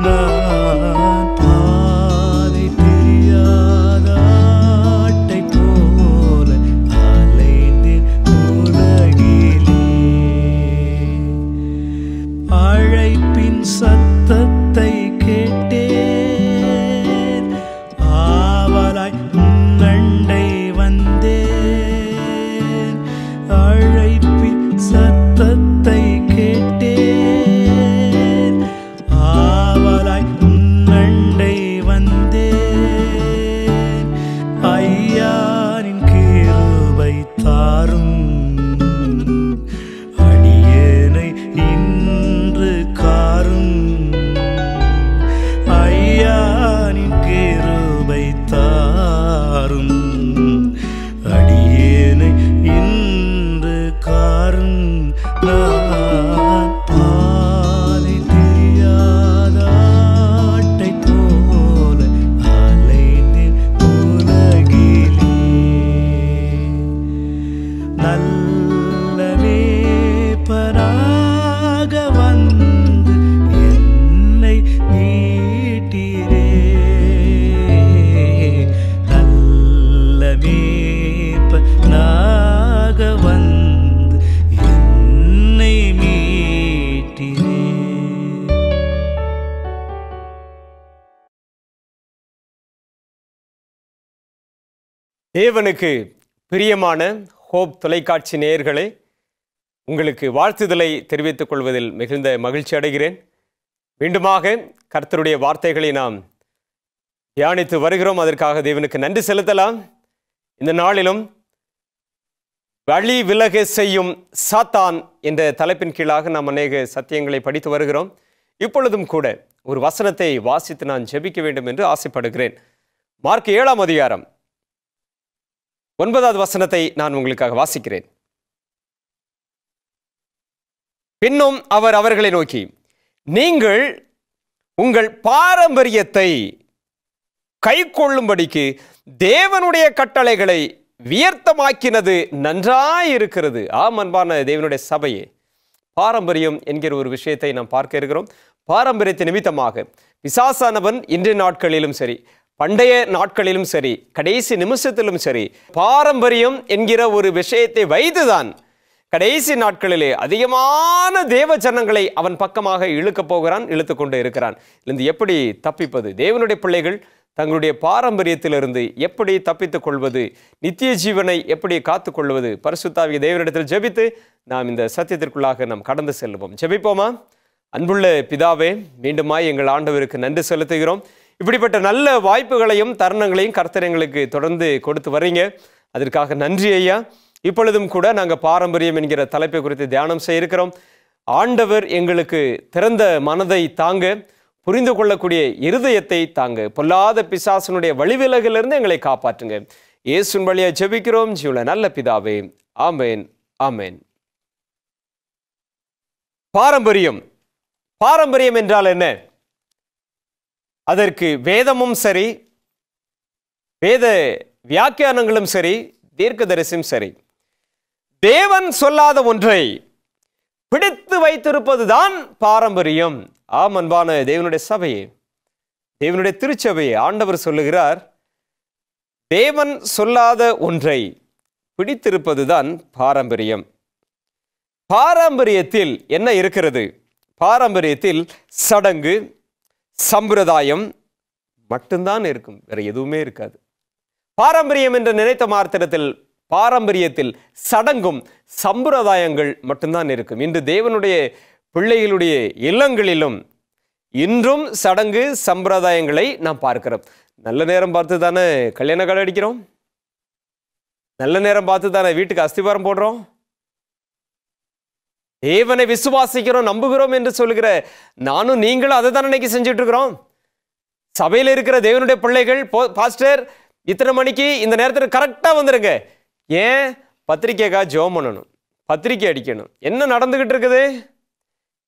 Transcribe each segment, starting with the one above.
那。அடியே தேவனுக்கு பிரியமான ஹோப் தொலைக்காட்சி நேயர்களே உங்களுக்கு வாழ்த்துதலை தெரிவித்துக் கொள்வதில் மிகுந்த மகிழ்ச்சி அடைகிறேன் மீண்டுமாக கர்த்தருடைய வார்த்தைகளை நாம் தியானித்து வருகிறோம் அதற்காக தேவனுக்கு நன்றி செலுத்தலாம் இந்த நாளிலும் வழி விலக செய்யும் சாத்தான் என்ற தலைப்பின் கீழாக நாம் அநேக சத்தியங்களை படித்து வருகிறோம் இப்பொழுதும் கூட ஒரு வசனத்தை வாசித்து நான் ஜெபிக்க வேண்டும் என்று ஆசைப்படுகிறேன் மார்க் ஏழாம் அதிகாரம் ஒன்பதாவது வசனத்தை நான் உங்களுக்காக வாசிக்கிறேன் பின்னும் அவர் அவர்களை நோக்கி நீங்கள் உங்கள் பாரம்பரியத்தை கை கொள்ளும்படிக்கு தேவனுடைய கட்டளைகளை வியர்த்தமாக்கினது நன்றாயிருக்கிறது ஆம் அன்பான தேவனுடைய சபையே பாரம்பரியம் என்கிற ஒரு விஷயத்தை நாம் பார்க்க இருக்கிறோம் பாரம்பரியத்தை நிமித்தமாக விசாசானவன் இன்றைய நாட்களிலும் சரி பண்டைய நாட்களிலும் சரி கடைசி நிமிஷத்திலும் சரி பாரம்பரியம் என்கிற ஒரு விஷயத்தை வைத்துதான் கடைசி நாட்களிலே அதிகமான தேவ ஜனங்களை அவன் பக்கமாக இழுக்கப் போகிறான் இழுத்து கொண்டு இருக்கிறான் இருந்து எப்படி தப்பிப்பது தேவனுடைய பிள்ளைகள் தங்களுடைய பாரம்பரியத்திலிருந்து எப்படி தப்பித்துக் கொள்வது நித்திய ஜீவனை எப்படி காத்துக் கொள்வது பரிசுத்தாவிய தேவனிடத்தில் ஜெபித்து நாம் இந்த சத்தியத்திற்குள்ளாக நாம் கடந்து செல்வோம் ஜெபிப்போமா அன்புள்ள பிதாவே மீண்டுமாய் எங்கள் ஆண்டவருக்கு நன்றி செலுத்துகிறோம் இப்படிப்பட்ட நல்ல வாய்ப்புகளையும் தருணங்களையும் எங்களுக்கு தொடர்ந்து கொடுத்து வரீங்க அதற்காக நன்றி ஐயா இப்பொழுதும் கூட நாங்கள் பாரம்பரியம் என்கிற தலைப்பை குறித்து தியானம் செய்ய இருக்கிறோம் ஆண்டவர் எங்களுக்கு திறந்த மனதை தாங்க புரிந்து கொள்ளக்கூடிய இருதயத்தை தாங்க பொல்லாத பிசாசனுடைய வழிவிலகிலிருந்து எங்களை காப்பாற்றுங்க இயேசுன் வழியாக ஜெபிக்கிறோம் ஜீவன நல்ல பிதாவே ஆமேன் ஆமேன் பாரம்பரியம் பாரம்பரியம் என்றால் என்ன அதற்கு வேதமும் சரி வேத வியாக்கியானங்களும் சரி தீர்க்கதரிசியும் சரி தேவன் சொல்லாத ஒன்றை பிடித்து வைத்திருப்பதுதான் பாரம்பரியம் ஆம் அன்பான தேவனுடைய சபையே தேவனுடைய திருச்சபையை ஆண்டவர் சொல்லுகிறார் தேவன் சொல்லாத ஒன்றை பிடித்திருப்பதுதான் பாரம்பரியம் பாரம்பரியத்தில் என்ன இருக்கிறது பாரம்பரியத்தில் சடங்கு சம்பிரதாயம் மட்டும்தான் இருக்கும் வேற எதுவுமே இருக்காது பாரம்பரியம் என்று நினைத்த மாத்திரத்தில் பாரம்பரியத்தில் சடங்கும் சம்பிரதாயங்கள் மட்டும்தான் இருக்கும் இன்று தேவனுடைய பிள்ளைகளுடைய இல்லங்களிலும் இன்றும் சடங்கு சம்பிரதாயங்களை நாம் பார்க்கிறோம் நல்ல நேரம் பார்த்து தானே கல்யாண கடை அடிக்கிறோம் நல்ல நேரம் பார்த்து தானே வீட்டுக்கு அஸ்திவாரம் போடுறோம் தேவனை விசுவாசிக்கிறோம் நம்புகிறோம் என்று சொல்கிற நானும் நீங்களும் அதை தான் அன்னைக்கு செஞ்சுட்டு இருக்கிறோம் சபையில் இருக்கிற தேவனுடைய பிள்ளைகள் பாஸ்டர் இத்தனை மணிக்கு இந்த நேரத்தில் கரெக்டாக வந்துடுங்க ஏன் பத்திரிக்கைக்காக ஜோம் பண்ணணும் பத்திரிக்கை அடிக்கணும் என்ன நடந்துக்கிட்டு இருக்குது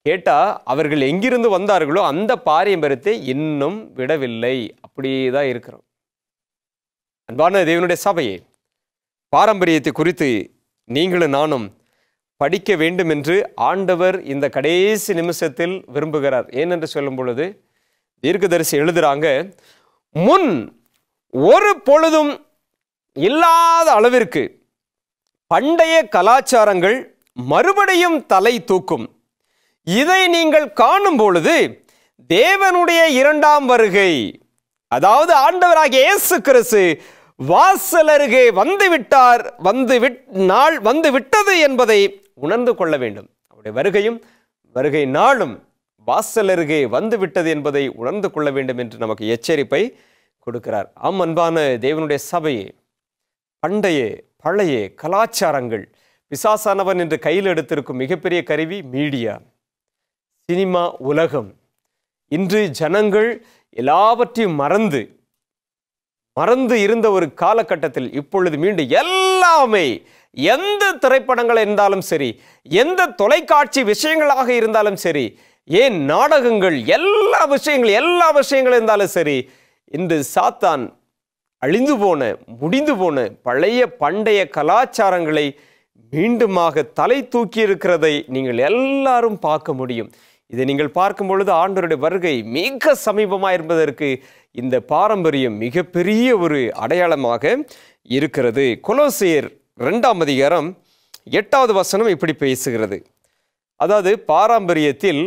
கேட்டால் அவர்கள் எங்கிருந்து வந்தார்களோ அந்த பாரம்பரியத்தை இன்னும் விடவில்லை அப்படியே தான் இருக்கிறோம் அன்பான தேவனுடைய சபையை பாரம்பரியத்தை குறித்து நீங்களும் நானும் படிக்க வேண்டும் என்று ஆண்டவர் இந்த கடைசி நிமிஷத்தில் விரும்புகிறார் ஏனென்று சொல்லும் பொழுது தீர்க்கதரிசி எழுதுறாங்க முன் ஒரு பொழுதும் இல்லாத அளவிற்கு பண்டைய கலாச்சாரங்கள் மறுபடியும் தலை தூக்கும் இதை நீங்கள் காணும் பொழுது தேவனுடைய இரண்டாம் வருகை அதாவது ஆண்டவராகிய இயேசு கிறிஸ்து வாசல் அருகே வந்துவிட்டார் வந்து விட் நாள் வந்து விட்டது என்பதை உணர்ந்து கொள்ள வேண்டும் அவருடைய வருகையும் வருகை நாளும் வாசல் அருகே வந்துவிட்டது என்பதை உணர்ந்து கொள்ள வேண்டும் என்று நமக்கு எச்சரிப்பை கொடுக்கிறார் ஆம் அன்பான தேவனுடைய சபையே பண்டைய பழைய கலாச்சாரங்கள் பிசாசானவன் என்று கையில் எடுத்திருக்கும் மிகப்பெரிய கருவி மீடியா சினிமா உலகம் இன்று ஜனங்கள் எல்லாவற்றையும் மறந்து மறந்து இருந்த ஒரு காலகட்டத்தில் இப்பொழுது மீண்டும் எல்லாமே எந்த திரைப்படங்கள் இருந்தாலும் சரி எந்த தொலைக்காட்சி விஷயங்களாக இருந்தாலும் சரி ஏன் நாடகங்கள் எல்லா விஷயங்கள் எல்லா விஷயங்கள் இருந்தாலும் சரி இன்று சாத்தான் அழிந்து போன முடிந்து போன பழைய பண்டைய கலாச்சாரங்களை மீண்டுமாக தலை தூக்கி இருக்கிறதை நீங்கள் எல்லாரும் பார்க்க முடியும் இதை நீங்கள் பார்க்கும் பொழுது ஆண்டோருடைய வருகை மிக சமீபமாக இருப்பதற்கு இந்த பாரம்பரியம் மிகப்பெரிய ஒரு அடையாளமாக இருக்கிறது கொலோசியர் ரெண்டாம் அதிகாரம் எட்டாவது வசனம் இப்படி பேசுகிறது அதாவது பாரம்பரியத்தில்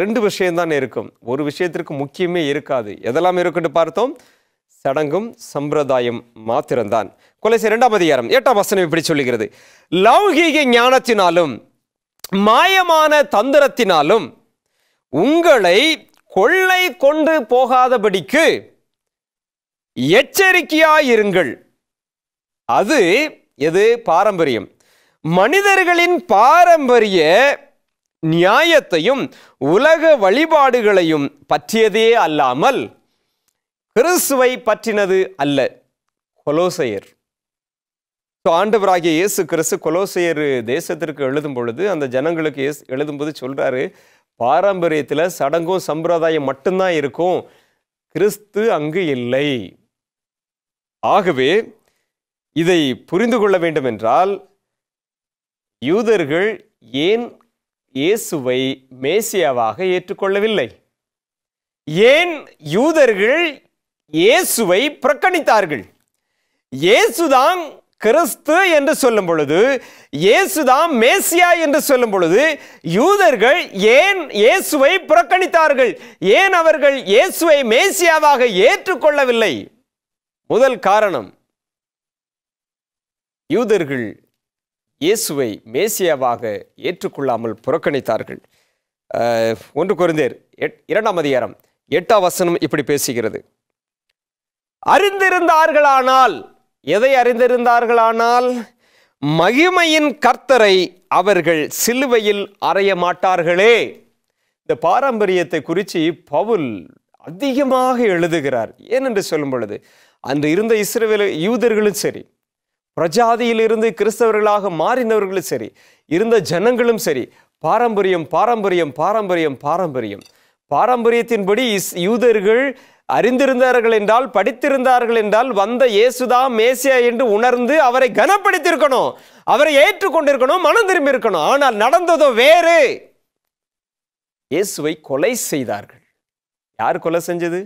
ரெண்டு விஷயம்தான் இருக்கும் ஒரு விஷயத்திற்கு முக்கியமே இருக்காது எதெல்லாம் இருக்குன்னு பார்த்தோம் சடங்கும் சம்பிரதாயம் மாத்திரம்தான் கொலைசி ரெண்டாம் அதிகாரம் எட்டாம் வசனம் இப்படி சொல்லுகிறது லௌகீக ஞானத்தினாலும் மாயமான தந்திரத்தினாலும் உங்களை கொள்ளை கொண்டு போகாதபடிக்கு எச்சரிக்கையாயிருங்கள் அது எது பாரம்பரியம் மனிதர்களின் பாரம்பரிய நியாயத்தையும் உலக வழிபாடுகளையும் பற்றியதே அல்லாமல் கிறிஸ்துவை பற்றினது அல்ல கொலோசையர் ஆண்டவராகிய இயேசு கிறிஸ்து கொலோசையர் தேசத்திற்கு எழுதும் பொழுது அந்த ஜனங்களுக்கு இயேசு எழுதும்போது சொல்கிறாரு பாரம்பரியத்தில் சடங்கும் சம்பிரதாயம் மட்டும்தான் இருக்கும் கிறிஸ்து அங்கு இல்லை ஆகவே இதை புரிந்து கொள்ள வேண்டும் என்றால் யூதர்கள் ஏன் இயேசுவை மேசியாவாக ஏற்றுக்கொள்ளவில்லை ஏன் யூதர்கள் இயேசுவை புறக்கணித்தார்கள் இயேசுதான் கிறிஸ்து என்று சொல்லும் பொழுது இயேசுதான் மேசியா என்று சொல்லும் பொழுது யூதர்கள் ஏன் இயேசுவை புறக்கணித்தார்கள் ஏன் அவர்கள் இயேசுவை மேசியாவாக ஏற்றுக்கொள்ளவில்லை முதல் காரணம் யூதர்கள் இயேசுவை மேசியாவாக ஏற்றுக்கொள்ளாமல் புறக்கணித்தார்கள் ஒன்று குறைந்தேர் எட் இரண்டாம் அதிகாரம் எட்டாம் வசனம் இப்படி பேசுகிறது அறிந்திருந்தார்களானால் எதை அறிந்திருந்தார்களானால் மகிமையின் கர்த்தரை அவர்கள் சிலுவையில் அறைய மாட்டார்களே இந்த பாரம்பரியத்தை குறித்து பவுல் அதிகமாக எழுதுகிறார் ஏனென்று சொல்லும் பொழுது அன்று இருந்த இஸ்ரேவேல யூதர்களும் சரி பிரஜாதியில் இருந்து கிறிஸ்தவர்களாக மாறினவர்களும் சரி இருந்த ஜனங்களும் சரி பாரம்பரியம் பாரம்பரியம் பாரம்பரியம் பாரம்பரியம் பாரம்பரியத்தின்படி இஸ் யூதர்கள் அறிந்திருந்தார்கள் என்றால் படித்திருந்தார்கள் என்றால் வந்த இயேசுதா மேசியா என்று உணர்ந்து அவரை கனப்படுத்தியிருக்கணும் அவரை ஏற்றுக்கொண்டிருக்கணும் மனம் திரும்பி இருக்கணும் ஆனால் நடந்ததோ வேறு இயேசுவை கொலை செய்தார்கள் யார் கொலை செஞ்சது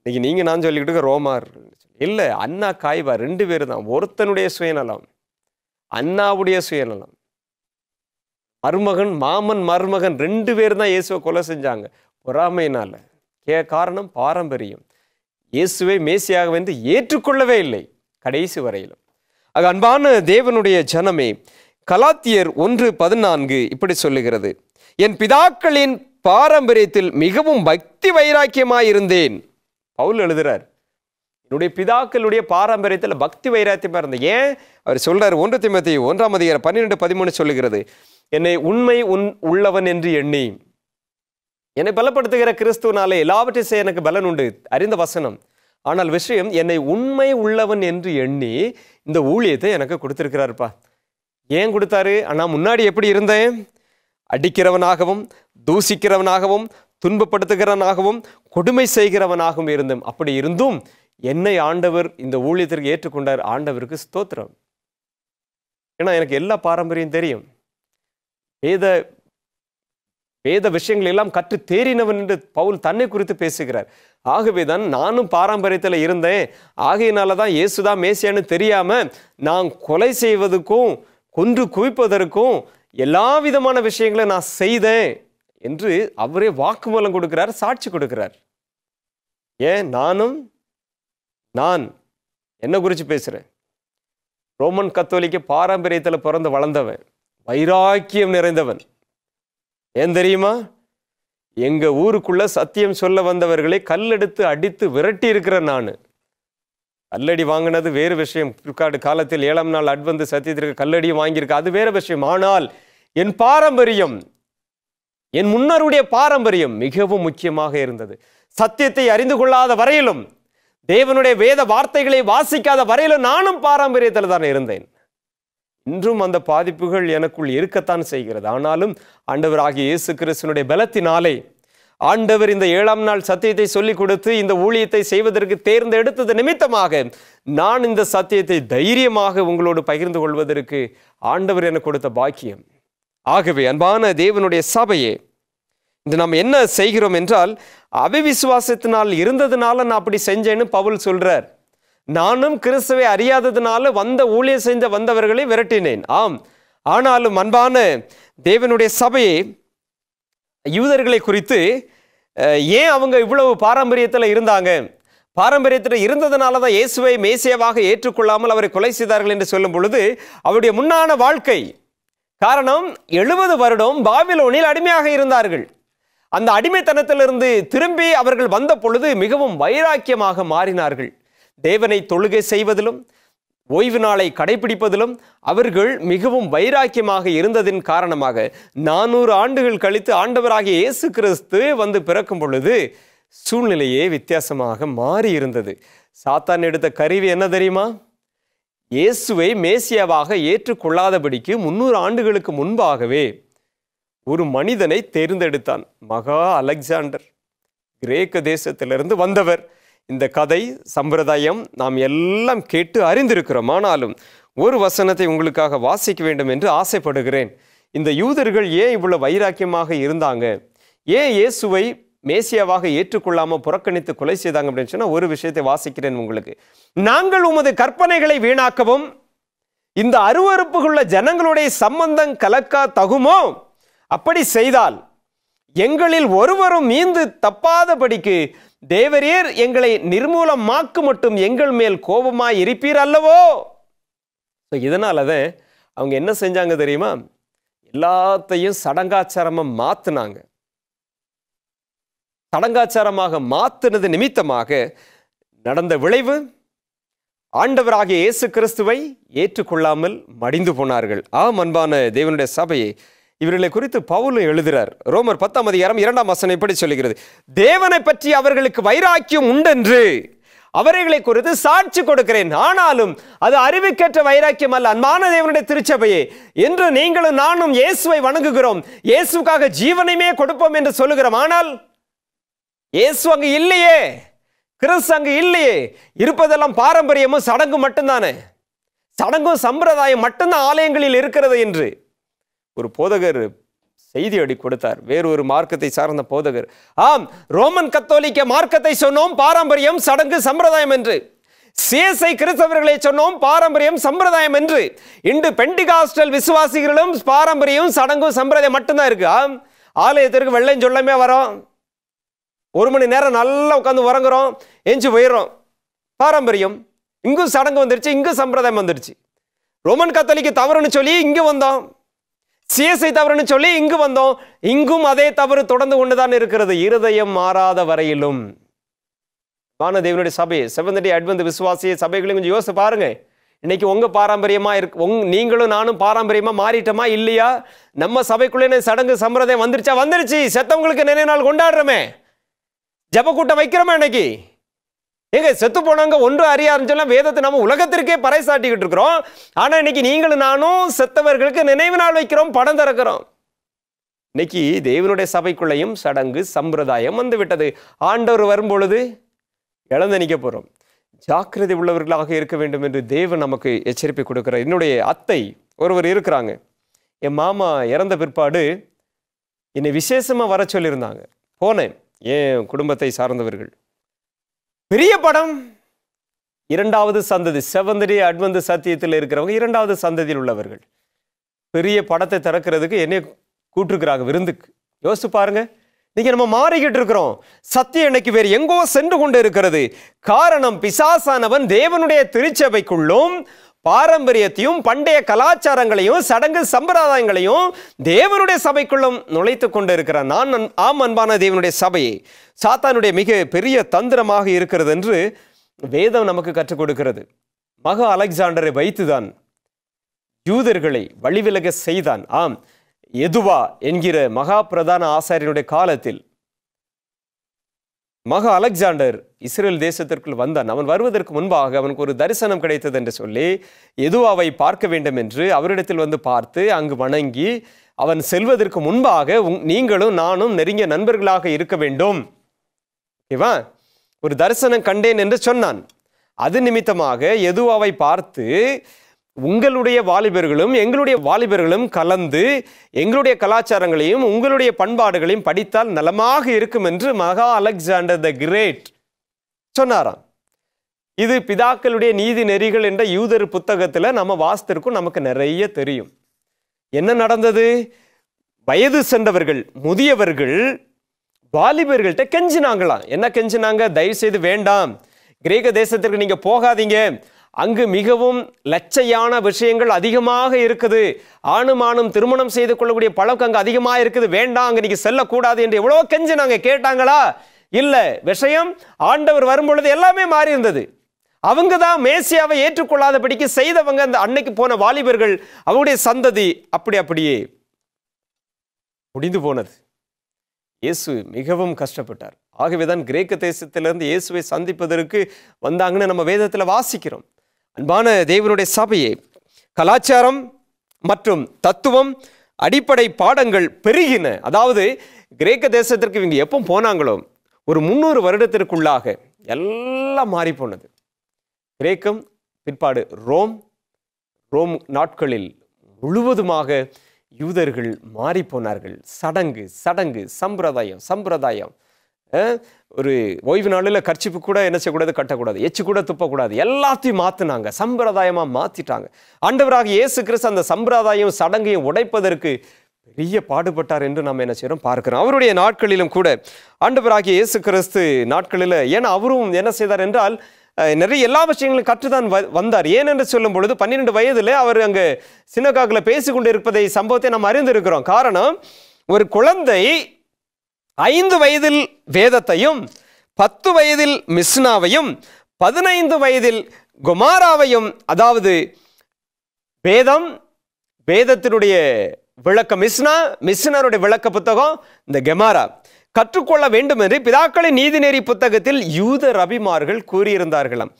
இன்னைக்கு நீங்கள் நான் சொல்லிக்கிட்டு ரோமார் இல்லை அண்ணா காய்வா ரெண்டு பேர் தான் ஒருத்தனுடைய சுயநலம் அண்ணாவுடைய சுயநலம் மருமகன் மாமன் மருமகன் ரெண்டு பேர் தான் இயேசுவை கொலை செஞ்சாங்க பொறாமையினால் கே காரணம் பாரம்பரியம் இயேசுவை மேசியாக வந்து ஏற்றுக்கொள்ளவே இல்லை கடைசி வரையிலும் ஆக அன்பான தேவனுடைய ஜனமே கலாத்தியர் ஒன்று பதினான்கு இப்படி சொல்லுகிறது என் பிதாக்களின் பாரம்பரியத்தில் மிகவும் பக்தி வைராக்கியமாயிருந்தேன் பவுல் எழுதுகிறார் என்னுடைய பிதாக்களுடைய பாரம்பரியத்தில் பக்தி வைராத்தியமாக இருந்தது ஏன் அவர் சொல்கிறார் ஒன்று திமுத்தி ஒன்றாம் அதிகாரம் பன்னிரெண்டு பதிமூணு சொல்லுகிறது என்னை உண்மை உன் உள்ளவன் என்று எண்ணி என்னை பலப்படுத்துகிற கிறிஸ்துவனாலே எல்லாவற்றையும் செய்ய எனக்கு பலன் உண்டு அறிந்த வசனம் ஆனால் விஷயம் என்னை உண்மை உள்ளவன் என்று எண்ணி இந்த ஊழியத்தை எனக்கு கொடுத்துருக்கிறாருப்பா ஏன் கொடுத்தாரு ஆனால் முன்னாடி எப்படி இருந்தேன் அடிக்கிறவனாகவும் தூசிக்கிறவனாகவும் துன்பப்படுத்துகிறவனாகவும் கொடுமை செய்கிறவனாகவும் இருந்தேன் அப்படி இருந்தும் என்னை ஆண்டவர் இந்த ஊழியத்திற்கு ஏற்றுக்கொண்டார் ஆண்டவருக்கு ஸ்தோத்திரம் ஏன்னா எனக்கு எல்லா பாரம்பரியம் தெரியும் வேத வேத விஷயங்கள் எல்லாம் கற்று தேறினவன் என்று பவுல் தன்னை குறித்து பேசுகிறார் ஆகவே தான் நானும் பாரம்பரியத்தில் இருந்தேன் ஆகையினால தான் இயேசுதான் மேசியான்னு தெரியாமல் நான் கொலை செய்வதற்கும் கொன்று குவிப்பதற்கும் எல்லா விதமான விஷயங்களை நான் செய்தேன் என்று அவரே வாக்குமூலம் கொடுக்கிறார் சாட்சி கொடுக்கிறார் ஏன் நானும் நான் என்ன குறித்து பேசுகிறேன் ரோமன் கத்தோலிக்க பாரம்பரியத்தில் பிறந்து வளர்ந்தவன் வைராக்கியம் நிறைந்தவன் ஏன் தெரியுமா எங்கள் ஊருக்குள்ளே சத்தியம் சொல்ல வந்தவர்களை கல்லெடுத்து அடித்து விரட்டி இருக்கிறேன் நான் கல்லடி வாங்கினது வேறு விஷயம் பிற்காடு காலத்தில் ஏழாம் நாள் அட்வந்து சத்தியத்திற்கு கல்லடியும் வாங்கியிருக்க அது வேறு விஷயம் ஆனால் என் பாரம்பரியம் என் முன்னருடைய பாரம்பரியம் மிகவும் முக்கியமாக இருந்தது சத்தியத்தை அறிந்து கொள்ளாத வரையிலும் தேவனுடைய வேத வார்த்தைகளை வாசிக்காத வரையில நானும் பாரம்பரியத்தில் தான் இருந்தேன் இன்றும் அந்த பாதிப்புகள் எனக்குள் இருக்கத்தான் செய்கிறது ஆனாலும் ஆண்டவர் ஆகிய இயேசு கிறிஸ்தனுடைய பலத்தினாலே ஆண்டவர் இந்த ஏழாம் நாள் சத்தியத்தை சொல்லிக் கொடுத்து இந்த ஊழியத்தை செய்வதற்கு தேர்ந்தெடுத்தது நிமித்தமாக நான் இந்த சத்தியத்தை தைரியமாக உங்களோடு பகிர்ந்து கொள்வதற்கு ஆண்டவர் எனக்கு கொடுத்த பாக்கியம் ஆகவே அன்பான தேவனுடைய சபையே இது நாம் என்ன செய்கிறோம் என்றால் அவிவிசுவாசத்தினால் இருந்ததுனால நான் அப்படி செஞ்சேன்னு பவுல் சொல்றார் நானும் கிறிஸ்துவை அறியாததுனால வந்த ஊழிய செஞ்ச வந்தவர்களை விரட்டினேன் ஆம் ஆனாலும் அன்பான தேவனுடைய சபையை யூதர்களை குறித்து ஏன் அவங்க இவ்வளவு பாரம்பரியத்தில் இருந்தாங்க பாரம்பரியத்தில் இருந்ததுனால தான் இயேசுவை மேசியவாக ஏற்றுக்கொள்ளாமல் அவரை கொலை செய்தார்கள் என்று சொல்லும் பொழுது அவருடைய முன்னான வாழ்க்கை காரணம் எழுபது வருடம் பாபிலோனில் அடிமையாக இருந்தார்கள் அந்த அடிமைத்தனத்திலிருந்து திரும்பி அவர்கள் வந்த பொழுது மிகவும் வைராக்கியமாக மாறினார்கள் தேவனை தொழுகை செய்வதிலும் ஓய்வு நாளை கடைபிடிப்பதிலும் அவர்கள் மிகவும் வைராக்கியமாக இருந்ததின் காரணமாக நானூறு ஆண்டுகள் கழித்து ஆண்டவராக இயேசு கிறிஸ்து வந்து பிறக்கும் பொழுது சூழ்நிலையே வித்தியாசமாக மாறி இருந்தது சாத்தான் எடுத்த கருவி என்ன தெரியுமா இயேசுவை மேசியாவாக ஏற்றுக்கொள்ளாதபடிக்கு முன்னூறு ஆண்டுகளுக்கு முன்பாகவே ஒரு மனிதனை தேர்ந்தெடுத்தான் மகா அலெக்சாண்டர் கிரேக்க தேசத்திலிருந்து வந்தவர் இந்த கதை சம்பிரதாயம் நாம் எல்லாம் கேட்டு அறிந்திருக்கிறோம் ஆனாலும் ஒரு வசனத்தை உங்களுக்காக வாசிக்க வேண்டும் என்று ஆசைப்படுகிறேன் இந்த யூதர்கள் ஏன் இவ்வளவு வைராக்கியமாக இருந்தாங்க ஏன் இயேசுவை மேசியாவாக ஏற்றுக்கொள்ளாமல் புறக்கணித்து கொலை செய்தாங்க அப்படின்னு சொன்னால் ஒரு விஷயத்தை வாசிக்கிறேன் உங்களுக்கு நாங்கள் உமது கற்பனைகளை வீணாக்கவும் இந்த அருவறுப்புகளுள்ள ஜனங்களுடைய சம்பந்தம் கலக்கா தகுமோ அப்படி செய்தால் எங்களில் ஒருவரும் மீந்து தப்பாதபடிக்கு தேவரீர் எங்களை நிர்மூலமாக்கு மட்டும் எங்கள் மேல் கோபமாய் இருப்பீர் அல்லவோ ஸோ இதனால தான் அவங்க என்ன செஞ்சாங்க தெரியுமா எல்லாத்தையும் சடங்காச்சாரமாக மாத்தினாங்க சடங்காச்சாரமாக மாத்தினது நிமித்தமாக நடந்த விளைவு ஆண்டவராகிய இயேசு கிறிஸ்துவை ஏற்றுக்கொள்ளாமல் மடிந்து போனார்கள் ஆம் அன்பான தேவனுடைய சபையை இவர்களை குறித்து பவுல் எழுதுகிறார் ரோமர் பத்தாம் அதிகாரம் இரண்டாம் வசனம் இப்படி சொல்லுகிறது தேவனை பற்றி அவர்களுக்கு வைராக்கியம் உண்டென்று அவர்களை குறித்து சாட்சி கொடுக்கிறேன் ஆனாலும் அது அறிவுக்கேற்ற வைராக்கியம் அல்ல அன்பான தேவனுடைய திருச்சபையே என்று நீங்களும் நானும் இயேசுவை வணங்குகிறோம் இயேசுக்காக ஜீவனையுமே கொடுப்போம் என்று சொல்லுகிறோம் ஆனால் இயேசு அங்கு இல்லையே கிறிஸ்து அங்கு இல்லையே இருப்பதெல்லாம் பாரம்பரியமும் சடங்கு மட்டும்தானே சடங்கும் சம்பிரதாயம் மட்டும்தான் ஆலயங்களில் இருக்கிறது என்று ஒரு போதகர் செய்தி அடி கொடுத்தார் வேறு ஒரு மார்க்கத்தை சார்ந்த போதகர் ஆம் ரோமன் கத்தோலிக்க மார்க்கத்தை சொன்னோம் பாரம்பரியம் சடங்கு சம்பிரதாயம் என்று சிஎஸ்ஐ கிறிஸ்தவர்களை சொன்னோம் பாரம்பரியம் சம்பிரதாயம் என்று இன்று பெண்டிகாஸ்டல் விசுவாசிகளும் பாரம்பரியம் சடங்கு சம்பிரதாயம் மட்டும்தான் இருக்கு ஆம் ஆலயத்திற்கு வெள்ளையும் சொல்லமே வரோம் ஒரு மணி நேரம் நல்லா உட்காந்து உறங்குறோம் எஞ்சி போயிடும் பாரம்பரியம் இங்கும் சடங்கு வந்துருச்சு இங்கும் சம்பிரதாயம் வந்துருச்சு ரோமன் கத்தோலிக்கு தவறுன்னு சொல்லி இங்கே வந்தோம் சிஎஸ்ஐ தவறுன்னு சொல்லி இங்கு வந்தோம் இங்கும் அதே தவறு தொடர்ந்து கொண்டுதான் இருக்கிறது இருதயம் மாறாத வரையிலும் வானதேவனுடைய சபை செவந்தடி அட்வந்து விசுவாசிய சபைகளையும் கொஞ்சம் யோசிச்சு பாருங்க இன்னைக்கு உங்க பாரம்பரியமா இருக்கு உங் நீங்களும் நானும் பாரம்பரியமா மாறிட்டோமா இல்லையா நம்ம சபைக்குள்ளே சடங்கு சம்பிரதாயம் வந்துருச்சா வந்துருச்சு செத்தவங்களுக்கு நினைவு நாள் கொண்டாடுறோமே கூட்டம் வைக்கிறோமா இன்னைக்கு ஏங்க செத்து போனவங்க ஒன்று அறியாருன்னு சொல்ல வேதத்தை நம்ம உலகத்திற்கே பறைசாட்டிக்கிட்டு இருக்கிறோம் ஆனால் இன்னைக்கு நீங்களும் நானும் செத்தவர்களுக்கு நினைவு நாள் வைக்கிறோம் படம் திறக்கிறோம் இன்னைக்கு தேவனுடைய சபைக்குள்ளையும் சடங்கு சம்பிரதாயம் வந்து விட்டது ஆண்டவர் வரும் பொழுது இழந்து நிற்க போகிறோம் ஜாக்கிரதை உள்ளவர்களாக இருக்க வேண்டும் என்று தேவன் நமக்கு எச்சரிப்பை கொடுக்குறார் என்னுடைய அத்தை ஒருவர் இருக்கிறாங்க என் மாமா இறந்த பிற்பாடு என்னை விசேஷமாக வர சொல்லியிருந்தாங்க போனேன் என் குடும்பத்தை சார்ந்தவர்கள் பெரிய படம் இரண்டாவது சந்ததி செவந்தடி அட்வந்து சத்தியத்தில் இருக்கிறவங்க இரண்டாவது சந்ததியில் உள்ளவர்கள் பெரிய படத்தை திறக்கிறதுக்கு என்னை கூட்டிருக்கிறாங்க விருந்துக்கு யோசிச்சு பாருங்க நீங்க நம்ம மாறிக்கிட்டு இருக்கிறோம் சத்தியம் இன்னைக்கு வேறு எங்கோ சென்று கொண்டு இருக்கிறது காரணம் பிசாசானவன் தேவனுடைய திருச்சபைக்குள்ளும் பாரம்பரியத்தையும் பண்டைய கலாச்சாரங்களையும் சடங்கு சம்பிரதாயங்களையும் தேவனுடைய சபைக்குள்ளும் நுழைத்து கொண்டு இருக்கிற நான் ஆம் அன்பான தேவனுடைய சபையை சாத்தானுடைய மிக பெரிய தந்திரமாக இருக்கிறது என்று வேதம் நமக்கு கற்றுக் கொடுக்கிறது மக அலெக்சாண்டரை வைத்துதான் யூதர்களை வழிவிலக செய்தான் ஆம் எதுவா என்கிற மகா பிரதான ஆசாரியனுடைய காலத்தில் மக அலெக்சாண்டர் இஸ்ரேல் தேசத்திற்குள் வந்தான் அவன் வருவதற்கு முன்பாக அவனுக்கு ஒரு தரிசனம் கிடைத்தது என்று சொல்லி எதுவாவை பார்க்க வேண்டும் என்று அவரிடத்தில் வந்து பார்த்து அங்கு வணங்கி அவன் செல்வதற்கு முன்பாக நீங்களும் நானும் நெருங்கிய நண்பர்களாக இருக்க வேண்டும் ஓகேவா ஒரு தரிசனம் கண்டேன் என்று சொன்னான் அது நிமித்தமாக எதுவாவை பார்த்து உங்களுடைய வாலிபர்களும் எங்களுடைய வாலிபர்களும் கலந்து எங்களுடைய கலாச்சாரங்களையும் உங்களுடைய பண்பாடுகளையும் படித்தால் நலமாக இருக்கும் என்று மகா அலெக்சாண்டர் த கிரேட் சொன்னாராம் இது பிதாக்களுடைய நீதி நெறிகள் என்ற யூதர் புத்தகத்தில் நம்ம வாஸ்திருக்கும் நமக்கு நிறைய தெரியும் என்ன நடந்தது வயது சென்றவர்கள் முதியவர்கள் வாலிபர்கள்ட்ட கெஞ்சினாங்களாம் என்ன கெஞ்சினாங்க தயவு செய்து வேண்டாம் கிரேக்க தேசத்திற்கு நீங்கள் போகாதீங்க அங்கு மிகவும் லட்சையான விஷயங்கள் அதிகமாக இருக்குது ஆணும் ஆணும் திருமணம் செய்து கொள்ளக்கூடிய பழக்கம் அங்கே அதிகமாக இருக்குது வேண்டாம் அங்கே நீங்கள் செல்லக்கூடாது என்று எவ்வளோ கெஞ்சினாங்க கேட்டாங்களா இல்லை விஷயம் ஆண்டவர் வரும்பொழுது எல்லாமே மாறி இருந்தது அவங்க தான் மேசியாவை ஏற்றுக்கொள்ளாதபடிக்கு செய்தவங்க அந்த அன்னைக்கு போன வாலிபர்கள் அவருடைய சந்ததி அப்படி அப்படியே முடிந்து போனது இயேசு மிகவும் கஷ்டப்பட்டார் ஆகவே தான் கிரேக்க தேசத்திலிருந்து இயேசுவை சந்திப்பதற்கு வந்தாங்கன்னு நம்ம வேதத்தில் வாசிக்கிறோம் அன்பான தேவனுடைய சபையே கலாச்சாரம் மற்றும் தத்துவம் அடிப்படை பாடங்கள் பெருகின அதாவது கிரேக்க தேசத்திற்கு இவங்க எப்போ போனாங்களோ ஒரு முந்நூறு வருடத்திற்குள்ளாக எல்லாம் மாறிப்போனது கிரேக்கம் பிற்பாடு ரோம் ரோம் நாட்களில் முழுவதுமாக யூதர்கள் மாறிப்போனார்கள் சடங்கு சடங்கு சம்பிரதாயம் சம்பிரதாயம் ஒரு ஓய்வு நாளில் கர்ச்சிப்பு கூட என்ன செய்யக்கூடாது கட்டக்கூடாது எச்சு கூட துப்பக்கூடாது எல்லாத்தையும் மாற்றினாங்க சம்பிரதாயமாக மாற்றிட்டாங்க ஆண்டவராக இயேசு கிறிஸ்து அந்த சம்பிரதாயம் சடங்கையும் உடைப்பதற்கு பெரிய பாடுபட்டார் என்று நாம் என்ன செய்கிறோம் பார்க்கிறோம் அவருடைய நாட்களிலும் கூட ஆண்டவராகிய இயேசு கிறிஸ்து நாட்களில் ஏன்னா அவரும் என்ன செய்தார் என்றால் நிறைய எல்லா விஷயங்களும் கற்றுதான் வந்தார் ஏனென்று சொல்லும் பொழுது பன்னிரெண்டு வயதில் அவர் அங்கே சின்னகாக்கில் பேசிக்கொண்டு இருப்பதை சம்பவத்தை நாம் அறிந்திருக்கிறோம் காரணம் ஒரு குழந்தை ஐந்து வயதில் வேதத்தையும் பத்து வயதில் மிஸ்னாவையும் பதினைந்து வயதில் குமாராவையும் அதாவது வேதம் வேதத்தினுடைய விளக்க மிஸ்னா மிஸ்னருடைய விளக்க புத்தகம் இந்த கெமாரா கற்றுக்கொள்ள வேண்டும் என்று பிதாக்களின் நீதிநெறி புத்தகத்தில் யூத ரபிமார்கள் கூறியிருந்தார்களாம்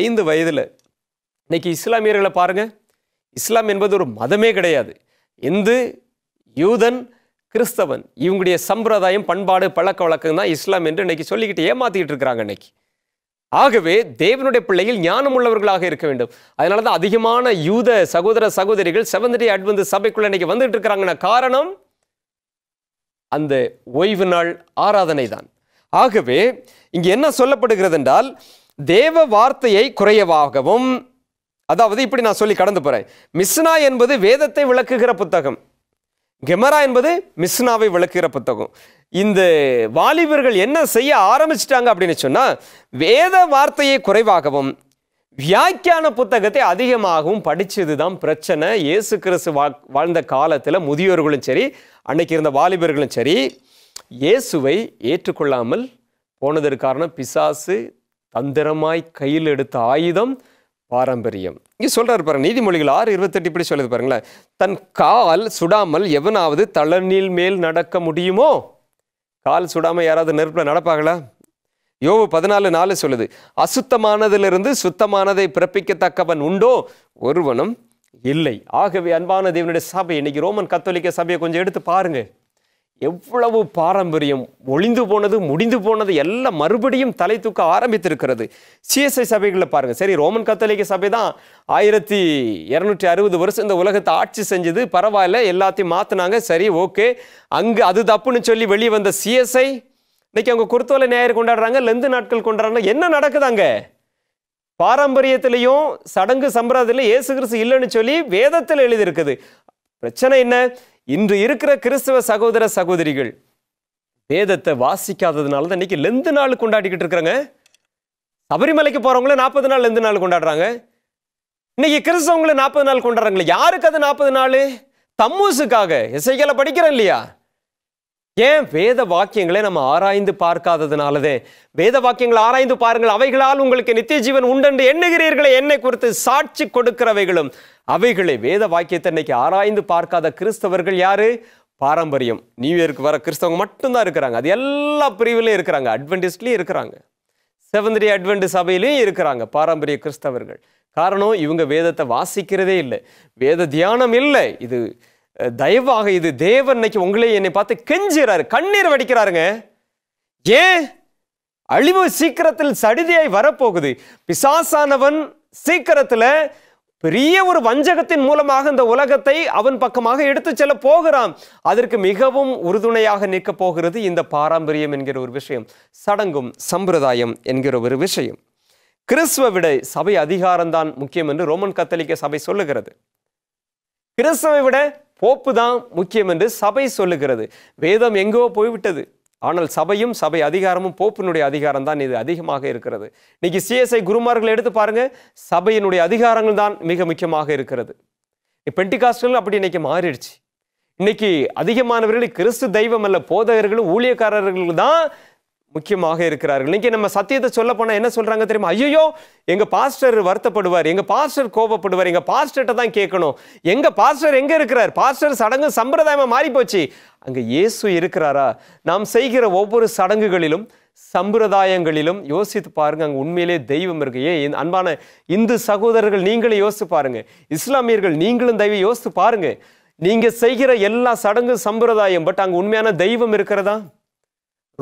ஐந்து வயதில் இன்னைக்கு இஸ்லாமியர்களை பாருங்க இஸ்லாம் என்பது ஒரு மதமே கிடையாது இந்து யூதன் கிறிஸ்தவன் இவங்களுடைய சம்பிரதாயம் பண்பாடு பழக்க வழக்கம் தான் இஸ்லாம் என்று இன்னைக்கு சொல்லிக்கிட்டு ஏமாத்திக்கிட்டு இருக்கிறாங்க இன்னைக்கு ஆகவே தேவனுடைய பிள்ளையில் ஞானம் உள்ளவர்களாக இருக்க வேண்டும் அதனால தான் அதிகமான யூத சகோதர சகோதரிகள் செவந்தடி அட்வந்து சபைக்குள்ள இன்னைக்கு வந்துட்டு இருக்கிறாங்கன்னா காரணம் அந்த ஓய்வு நாள் ஆராதனை தான் ஆகவே இங்கே என்ன சொல்லப்படுகிறது என்றால் தேவ வார்த்தையை குறையவாகவும் அதாவது இப்படி நான் சொல்லி கடந்து போகிறேன் மிஸ்னா என்பது வேதத்தை விளக்குகிற புத்தகம் கெமரா என்பது மிஸ்னாவை விளக்குகிற புத்தகம் இந்த வாலிபர்கள் என்ன செய்ய ஆரம்பிச்சிட்டாங்க அப்படின்னு சொன்னால் வேத வார்த்தையை குறைவாகவும் வியாக்கியான புத்தகத்தை அதிகமாகவும் படித்தது தான் பிரச்சனை இயேசு கிறிஸ்து வா வாழ்ந்த காலத்தில் முதியோர்களும் சரி அன்னைக்கு இருந்த வாலிபர்களும் சரி இயேசுவை ஏற்றுக்கொள்ளாமல் போனதற்கு காரணம் பிசாசு தந்திரமாய் கையில் எடுத்த ஆயுதம் பாரம்பரியம் இங்கே சொல்கிறார் பாருங்க நீதிமொழிகள் ஆறு இருபத்தெட்டு இப்படி சொல்லுது பாருங்களேன் தன் கால் சுடாமல் எவனாவது தளநீல் மேல் நடக்க முடியுமோ கால் சுடாமல் யாராவது நெருப்பில் நடப்பாங்களா யோவு பதினாலு நாலு சொல்லுது அசுத்தமானதிலிருந்து சுத்தமானதை பிறப்பிக்கத்தக்கவன் உண்டோ ஒருவனும் இல்லை ஆகவே அன்பான தேவனுடைய சபை இன்னைக்கு ரோமன் கத்தோலிக்க சபையை கொஞ்சம் எடுத்து பாருங்கள் எவ்வளவு பாரம்பரியம் ஒளிந்து போனது முடிந்து போனது எல்லாம் மறுபடியும் தலை தூக்க ஆரம்பித்திருக்கிறது சிஎஸ்ஐ சபைகளில் பாருங்கள் சரி ரோமன் கத்தோலிக்க சபை தான் ஆயிரத்தி இரநூற்றி அறுபது வருஷம் இந்த உலகத்தை ஆட்சி செஞ்சது பரவாயில்ல எல்லாத்தையும் மாற்றினாங்க சரி ஓகே அங்கே அது தப்புன்னு சொல்லி வெளியே வந்த சிஎஸ்ஐ இன்னைக்கு அவங்க குருத்தோலை நேயர் கொண்டாடுறாங்க லெந்து நாட்கள் கொண்டாடுறாங்க என்ன நடக்குது அங்கே பாரம்பரியத்திலையும் சடங்கு சம்பிரதாயத்திலையும் ஏசு கிறிஸ்து இல்லைன்னு சொல்லி வேதத்தில் எழுதியிருக்குது பிரச்சனை என்ன இன்று இருக்கிற கிறிஸ்தவ சகோதர சகோதரிகள் வேதத்தை வாசிக்காததுனால தான் இன்னைக்கு லெந்து நாள் கொண்டாடிக்கிட்டு இருக்கிறாங்க சபரிமலைக்கு போகிறவங்கள நாற்பது நாள் லெந்து நாள் கொண்டாடுறாங்க இன்னைக்கு கிறிஸ்தவங்களை நாற்பது நாள் கொண்டாடுறாங்களே யாருக்கு அது நாற்பது நாள் தம்மூசுக்காக இசைகளை படிக்கிறேன் இல்லையா ஏன் வேத வாக்கியங்களை நம்ம ஆராய்ந்து பார்க்காததுனாலதே வேத வாக்கியங்களை ஆராய்ந்து பாருங்கள் அவைகளால் உங்களுக்கு நித்திய ஜீவன் உண்டென்று எண்ணுகிறீர்களே என்னை குறித்து சாட்சி கொடுக்கிறவைகளும் அவைகளை வேத வாக்கியத்தை இன்னைக்கு ஆராய்ந்து பார்க்காத கிறிஸ்தவர்கள் யாரு பாரம்பரியம் நியூ இயருக்கு வர கிறிஸ்தவங்க மட்டும்தான் இருக்கிறாங்க அது எல்லா பிரிவிலையும் இருக்கிறாங்க அட்வென்டிஸ்ட்லையும் இருக்கிறாங்க செவந்திரி அட்வென்ட் சபையிலையும் இருக்கிறாங்க பாரம்பரிய கிறிஸ்தவர்கள் காரணம் இவங்க வேதத்தை வாசிக்கிறதே இல்லை வேத தியானம் இல்லை இது தயவாக இது தேவன் இன்னைக்கு உங்களே என்னை பார்த்து கெஞ்சுறாரு கண்ணீர் வடிக்கிறாருங்க ஏன் அழிவு சீக்கிரத்தில் சடிதியாய் வரப்போகுது பிசாசானவன் சீக்கிரத்தில் பெரிய ஒரு வஞ்சகத்தின் மூலமாக இந்த உலகத்தை அவன் பக்கமாக எடுத்து செல்ல போகிறான் அதற்கு மிகவும் உறுதுணையாக நிற்கப் போகிறது இந்த பாரம்பரியம் என்கிற ஒரு விஷயம் சடங்கும் சம்பிரதாயம் என்கிற ஒரு விஷயம் கிறிஸ்துவ விட சபை அதிகாரம்தான் முக்கியம் என்று ரோமன் கத்தலிக்க சபை சொல்லுகிறது கிறிஸ்துவை விட போப்பு தான் முக்கியம் என்று சபை சொல்லுகிறது வேதம் எங்கோ போய்விட்டது ஆனால் சபையும் சபை அதிகாரமும் போப்பினுடைய அதிகாரம் தான் இது அதிகமாக இருக்கிறது இன்னைக்கு சிஎஸ்ஐ குருமார்கள் எடுத்து பாருங்க சபையினுடைய அதிகாரங்கள் தான் மிக முக்கியமாக இருக்கிறது பெண்டிகாஸ்டல் அப்படி இன்னைக்கு மாறிடுச்சு இன்னைக்கு அதிகமானவர்கள் கிறிஸ்து தெய்வம் அல்ல போதகர்களும் ஊழியக்காரர்கள் தான் முக்கியமாக இருக்கிறார்கள் இன்னைக்கு நம்ம சத்தியத்தை சொல்ல போனால் என்ன சொல்கிறாங்க தெரியுமா ஐயோ எங்கள் பாஸ்டர் வருத்தப்படுவார் எங்கள் பாஸ்டர் கோபப்படுவார் எங்கள் பாஸ்டர்கிட்ட தான் கேட்கணும் எங்கள் பாஸ்டர் எங்கே இருக்கிறார் பாஸ்டர் சடங்கு சம்பிரதாயமாக மாறி போச்சு அங்கே இயேசு இருக்கிறாரா நாம் செய்கிற ஒவ்வொரு சடங்குகளிலும் சம்பிரதாயங்களிலும் யோசித்து பாருங்க அங்கே உண்மையிலே தெய்வம் இருக்கு ஏன் அன்பான இந்து சகோதரர்கள் நீங்களே யோசித்து பாருங்க இஸ்லாமியர்கள் நீங்களும் தெய்வம் யோசித்து பாருங்க நீங்கள் செய்கிற எல்லா சடங்கு சம்பிரதாயம் பட் அங்கே உண்மையான தெய்வம் இருக்கிறதா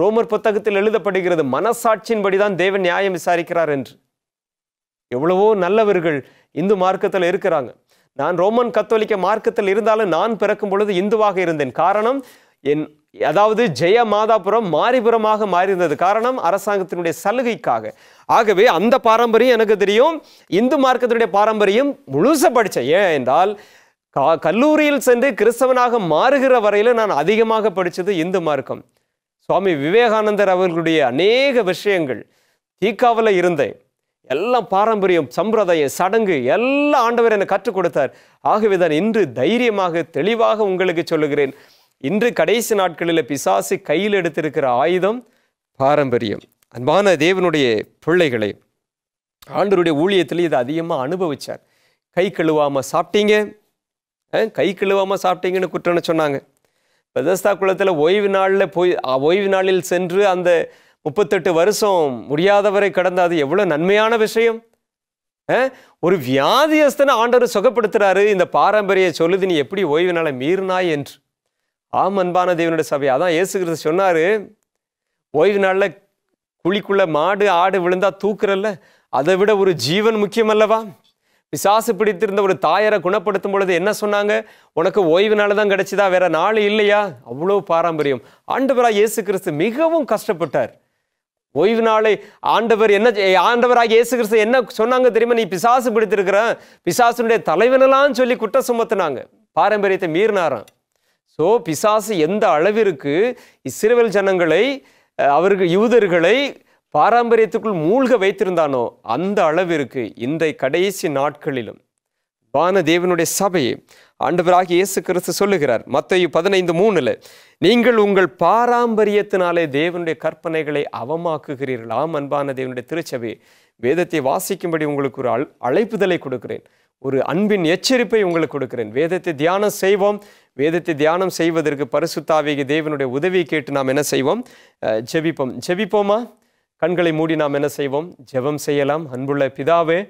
ரோமர் புத்தகத்தில் எழுதப்படுகிறது மனசாட்சியின்படிதான் தேவன் நியாயம் விசாரிக்கிறார் என்று எவ்வளவோ நல்லவர்கள் இந்து மார்க்கத்தில் இருக்கிறாங்க நான் ரோமன் கத்தோலிக்க மார்க்கத்தில் இருந்தாலும் நான் பிறக்கும் பொழுது இந்துவாக இருந்தேன் காரணம் என் அதாவது ஜெய மாதாபுரம் மாரிபுரமாக மாறியிருந்தது காரணம் அரசாங்கத்தினுடைய சலுகைக்காக ஆகவே அந்த பாரம்பரியம் எனக்கு தெரியும் இந்து மார்க்கத்தினுடைய பாரம்பரியம் முழுச படித்தேன் ஏன் என்றால் கல்லூரியில் சென்று கிறிஸ்தவனாக மாறுகிற வரையில் நான் அதிகமாக படித்தது இந்து மார்க்கம் சுவாமி விவேகானந்தர் அவர்களுடைய அநேக விஷயங்கள் தீக்காவில் இருந்தேன் எல்லாம் பாரம்பரியம் சம்பிரதாயம் சடங்கு எல்லாம் ஆண்டவர் என்னை கற்றுக் கொடுத்தார் ஆகவே தான் இன்று தைரியமாக தெளிவாக உங்களுக்கு சொல்லுகிறேன் இன்று கடைசி நாட்களில் பிசாசு கையில் எடுத்திருக்கிற ஆயுதம் பாரம்பரியம் அன்பான தேவனுடைய பிள்ளைகளை ஆண்டருடைய ஊழியத்தில் இதை அதிகமாக அனுபவித்தார் கை கழுவாமல் சாப்பிட்டீங்க கை கழுவாமல் சாப்பிட்டீங்கன்னு குற்றம்னு சொன்னாங்க பெதஸ்தா குளத்தில் ஓய்வு நாளில் போய் ஓய்வு நாளில் சென்று அந்த முப்பத்தெட்டு வருஷம் முடியாதவரை கடந்த அது எவ்வளோ நன்மையான விஷயம் ஒரு வியாதியஸ்தனை ஆண்டவர் சுகப்படுத்துறாரு இந்த பாரம்பரிய சொல்லுது நீ எப்படி ஓய்வு நாளை மீறினாய் என்று ஆம் அன்பான தேவனுடைய சபை அதான் ஏசுகிறத சொன்னார் ஓய்வு நாளில் குழிக்குள்ளே மாடு ஆடு விழுந்தா தூக்குறல்ல அதை விட ஒரு ஜீவன் முக்கியம் அல்லவா பிசாசு பிடித்திருந்த ஒரு தாயரை குணப்படுத்தும் பொழுது என்ன சொன்னாங்க உனக்கு ஓய்வு நாள் தான் கிடைச்சிதா வேற நாள் இல்லையா அவ்வளோ பாரம்பரியம் ஆண்டவராக இயேசு கிறிஸ்து மிகவும் கஷ்டப்பட்டார் ஓய்வு நாளை ஆண்டவர் என்ன ஆண்டவராக இயேசு கிறிஸ்து என்ன சொன்னாங்க தெரியுமா நீ பிசாசு பிடித்திருக்கிற பிசாசுனுடைய தலைவனெல்லாம் சொல்லி குற்ற சுமத்துனாங்க பாரம்பரியத்தை மீறினாராம் ஸோ பிசாசு எந்த அளவிற்கு இஸ்ரேல் ஜனங்களை அவர்கள் யூதர்களை பாரம்பரியத்துக்குள் மூழ்க வைத்திருந்தானோ அந்த அளவிற்கு இந்த கடைசி நாட்களிலும் வான தேவனுடைய சபையை ஆண்டவராக இயேசு கிறிஸ்து சொல்லுகிறார் மத்தையும் பதினைந்து மூணுல நீங்கள் உங்கள் பாரம்பரியத்தினாலே தேவனுடைய கற்பனைகளை அவமாக்குகிறீர்கள் ஆம் அன்பான தேவனுடைய திருச்சபை வேதத்தை வாசிக்கும்படி உங்களுக்கு ஒரு அழைப்புதலை கொடுக்கிறேன் ஒரு அன்பின் எச்சரிப்பை உங்களுக்கு கொடுக்கிறேன் வேதத்தை தியானம் செய்வோம் வேதத்தை தியானம் செய்வதற்கு பரிசுத்தாவிக தேவனுடைய உதவியை கேட்டு நாம் என்ன செய்வோம் ஜெபிப்போம் ஜெபிப்போமா கண்களை மூடி நாம் என்ன செய்வோம் ஜெபம் செய்யலாம் அன்புள்ள பிதாவே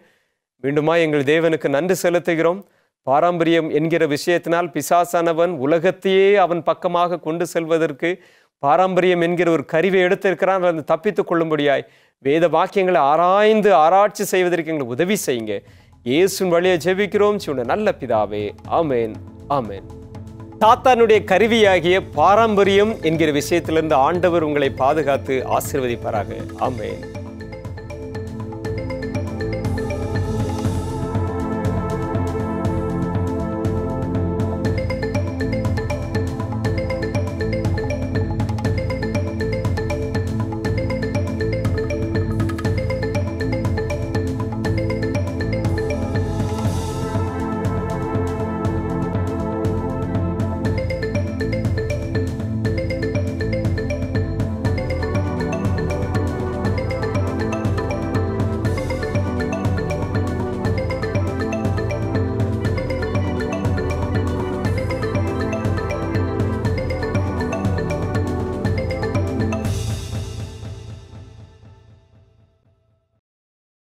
வேண்டுமா எங்கள் தேவனுக்கு நன்றி செலுத்துகிறோம் பாரம்பரியம் என்கிற விஷயத்தினால் பிசாசானவன் உலகத்தையே அவன் பக்கமாக கொண்டு செல்வதற்கு பாரம்பரியம் என்கிற ஒரு கருவியை எடுத்திருக்கிறான் அதை தப்பித்துக் கொள்ளும்படியாய் வேத வாக்கியங்களை ஆராய்ந்து ஆராய்ச்சி செய்வதற்கு எங்களுக்கு உதவி செய்யுங்க இயேசுன் வழியை ஜெபிக்கிறோம் சொன்ன நல்ல பிதாவே ஆமேன் ஆமேன் சாத்தானுடைய கருவியாகிய பாரம்பரியம் என்கிற விஷயத்திலிருந்து ஆண்டவர் உங்களை பாதுகாத்து ஆசிர்வதிப்பாராக ஆமே